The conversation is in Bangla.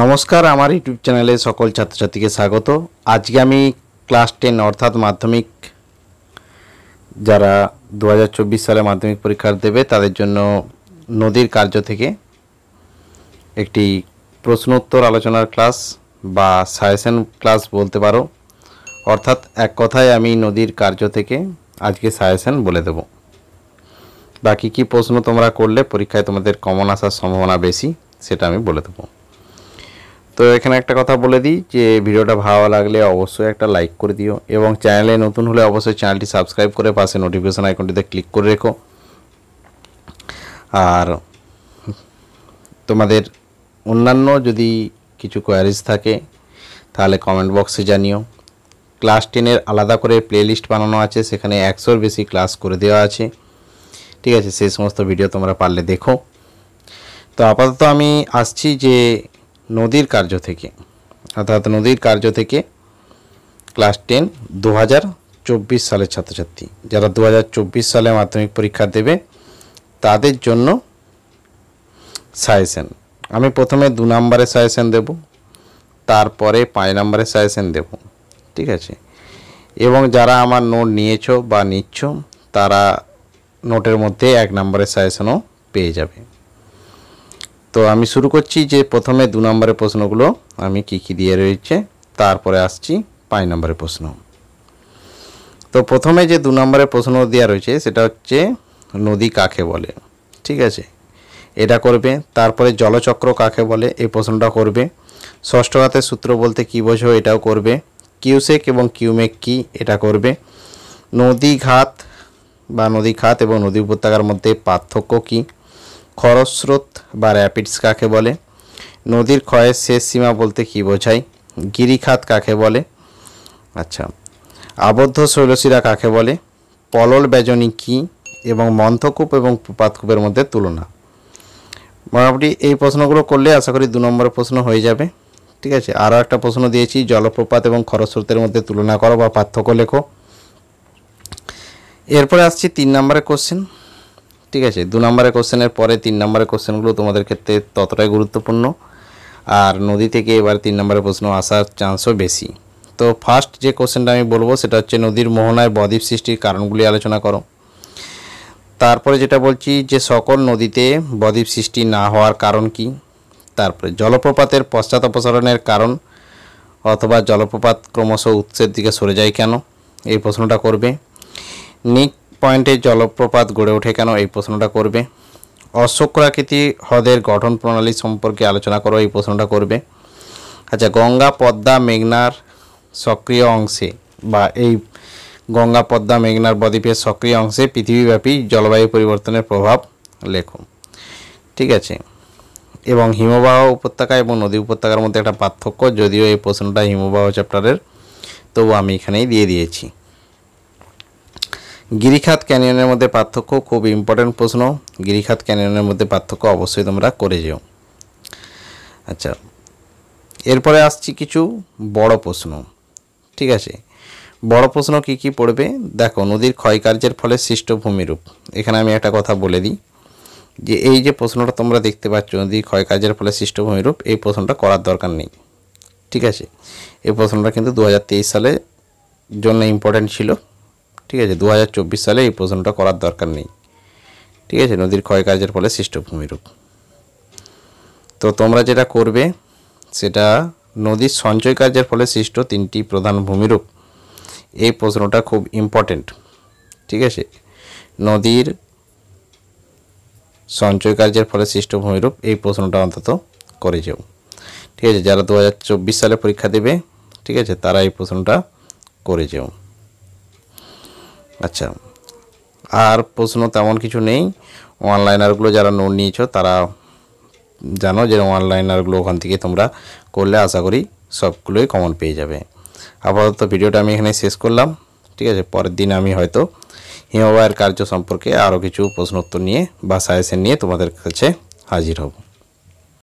নমস্কার আমার ইউটিউব চ্যানেলে সকল ছাত্রছাত্রীকে স্বাগত আজকে আমি ক্লাস টেন অর্থাৎ মাধ্যমিক যারা দু সালে মাধ্যমিক পরীক্ষা দেবে তাদের জন্য নদীর কার্য থেকে একটি প্রশ্নোত্তর আলোচনার ক্লাস বা সাজেশন ক্লাস বলতে পারো অর্থাৎ এক কথায় আমি নদীর কার্য থেকে আজকে সাজেশন বলে দেব বাকি কি প্রশ্ন তোমরা করলে পরীক্ষায় তোমাদের কমন আসার সম্ভাবনা বেশি সেটা আমি বলে দেবো তো এখানে একটা কথা বলে দিই যে ভিডিওটা ভালো লাগলে অবশ্যই একটা লাইক করে দিও এবং চ্যানেলে নতুন হলে অবশ্যই চ্যানেলটি সাবস্ক্রাইব করে পাশে নোটিফিকেশান আইকনটিতে ক্লিক করে রেখো আর তোমাদের অন্যান্য যদি কিছু কোয়ারিজ থাকে তাহলে কমেন্ট বক্সে জানিও ক্লাস টেনের আলাদা করে লিস্ট বানানো আছে সেখানে একশোর বেশি ক্লাস করে দেওয়া আছে ঠিক আছে সেই সমস্ত ভিডিও তোমরা পারলে দেখো তো আপাতত আমি আসছি যে নদীর কার্য থেকে অর্থাৎ নদীর কার্য থেকে ক্লাস টেন দু চব্বিশ সালের ছাত্রছাত্রী যারা দু সালে মাধ্যমিক পরীক্ষা দেবে তাদের জন্য সাজেশন আমি প্রথমে দু নম্বরে সাজেশন দেব তারপরে পাঁচ নম্বরে সাজেশন দেব ঠিক আছে এবং যারা আমার নোট নিয়েছো বা নিচ্ছ তারা নোটের মধ্যে এক নম্বরের সাজেশনও পেয়ে যাবে তো আমি শুরু করছি যে প্রথমে দু নম্বরের প্রশ্নগুলো আমি কি কি দিয়ে রয়েছে তারপরে আসছি পাঁচ নম্বরের প্রশ্ন তো প্রথমে যে দু নম্বরের প্রশ্ন দেওয়া রয়েছে সেটা হচ্ছে নদী কাকে বলে ঠিক আছে এটা করবে তারপরে জলচক্র কাকে বলে এই প্রশ্নটা করবে ষষ্ঠ হাতের সূত্র বলতে কী বোঝো এটাও করবে কিউসেক এবং কিউমেক কি এটা করবে নদী ঘাত বা নদী খাত এবং নদী উপত্যকার মধ্যে পার্থক্য কী খরস্রোত বা র্যাপিডস কাকে বলে নদীর ক্ষয়ের শেষ সীমা বলতে কি বোঝায় গিরিখাত কাকে বলে আচ্ছা আবদ্ধ শৈলশিরা কাকে বলে পলল ব্যজনী কি এবং মন্থকূপ এবং প্রপাতকূপের মধ্যে তুলনা মোটামুটি এই প্রশ্নগুলো করলে আশা করি দু নম্বরের প্রশ্ন হয়ে যাবে ঠিক আছে আরও একটা প্রশ্ন দিয়েছি জলপ্রপাত এবং খরস্রোতের মধ্যে তুলনা করো বা পার্থক্য লেখো এরপরে আসছি তিন নম্বরের কোশ্চেন ঠিক আছে দু নম্বরের কোশ্চেনের পরে তিন নম্বরের কোশ্চেনগুলো তোমাদের ক্ষেত্রে ততটাই গুরুত্বপূর্ণ আর নদী থেকে এবার তিন নম্বরের প্রশ্ন আসার চান্সও বেশি তো ফার্স্ট যে কোশ্চেনটা আমি বলবো সেটা হচ্ছে নদীর মোহনায় বদ্বীপ সৃষ্টির কারণগুলি আলোচনা করো তারপরে যেটা বলছি যে সকল নদীতে বদ্বীপ সৃষ্টি না হওয়ার কারণ কি তারপরে জলপ্রপাতের পশ্চাৎ অপসারণের কারণ অথবা জলপ্রপাত ক্রমশ উৎসের দিকে সরে যায় কেন এই প্রশ্নটা করবে নিক পয়েন্টে জলপ্রপাত গড়ে ওঠে কেন এই প্রশ্নটা করবে অশ্বক্রাকৃতি হ্রদের গঠন প্রণালী সম্পর্কে আলোচনা করো এই প্রশ্নটা করবে আচ্ছা গঙ্গা পদ্মা মেঘনার সক্রিয় অংশে বা এই গঙ্গা পদ্মা মেঘনার বদ্বীপের সক্রিয় অংশে পৃথিবীব্যাপী জলবায়ু পরিবর্তনের প্রভাব লেখো ঠিক আছে এবং হিমবাহ উপত্যকা এবং নদী উপত্যকার মধ্যে একটা পার্থক্য যদিও এই প্রশ্নটা হিমবাহ চ্যাপ্টারের তবু আমি এখানেই দিয়ে দিয়েছি গিরিখাত ক্যানিয়নের মধ্যে পার্থক্য খুব ইম্পর্ট্যান্ট প্রশ্ন গিরিখাত ক্যানিয়নের মধ্যে পার্থক্য অবশ্যই তোমরা করে যেও আচ্ছা এরপরে আসছি কিছু বড় প্রশ্ন ঠিক আছে বড় প্রশ্ন কি কি পড়বে দেখো নদীর ক্ষয়কার্যের ফলে সৃষ্ট ভূমিরূপ এখানে আমি একটা কথা বলে দিই যে এই যে প্রশ্নটা তোমরা দেখতে পাচ্ছ নদীর ক্ষয়কার্যের ফলে সৃষ্ট ভূমিরূপ এই প্রশ্নটা করার দরকার নেই ঠিক আছে এই প্রশ্নটা কিন্তু দু সালে জন্য ইম্পর্ট্যান্ট ছিল ঠিক আছে দু সালে এই প্রশ্নটা করার দরকার নেই ঠিক আছে নদীর ক্ষয়কার্যের ফলে সৃষ্ট ভূমিরূপ তো তোমরা যেটা করবে সেটা নদীর সঞ্চয় কার্যের ফলে সৃষ্ট তিনটি প্রধান ভূমিরূপ এই প্রশ্নটা খুব ইম্পর্টেন্ট ঠিক আছে নদীর সঞ্চয় কার্যের ফলে সৃষ্ট ভূমিরূপ এই প্রশ্নটা অন্তত করে যাও ঠিক আছে যারা দু সালে পরীক্ষা দেবে ঠিক আছে তারা এই প্রশ্নটা করে যাও আচ্ছা আর প্রশ্ন তেমন কিছু নেই অনলাইনারগুলো যারা নোট নিয়েছো তারা জানো যে অনলাইনারগুলো ওখান থেকে তোমরা করলে আশা করি সবগুলোই কমন পেয়ে যাবে আপাতত ভিডিওটা আমি এখানে শেষ করলাম ঠিক আছে পরের দিন আমি হয়তো হিমবায়ের কার্য সম্পর্কে আরও কিছু প্রশ্নোত্তর নিয়ে বা সাজেশন নিয়ে তোমাদের কাছে হাজির হব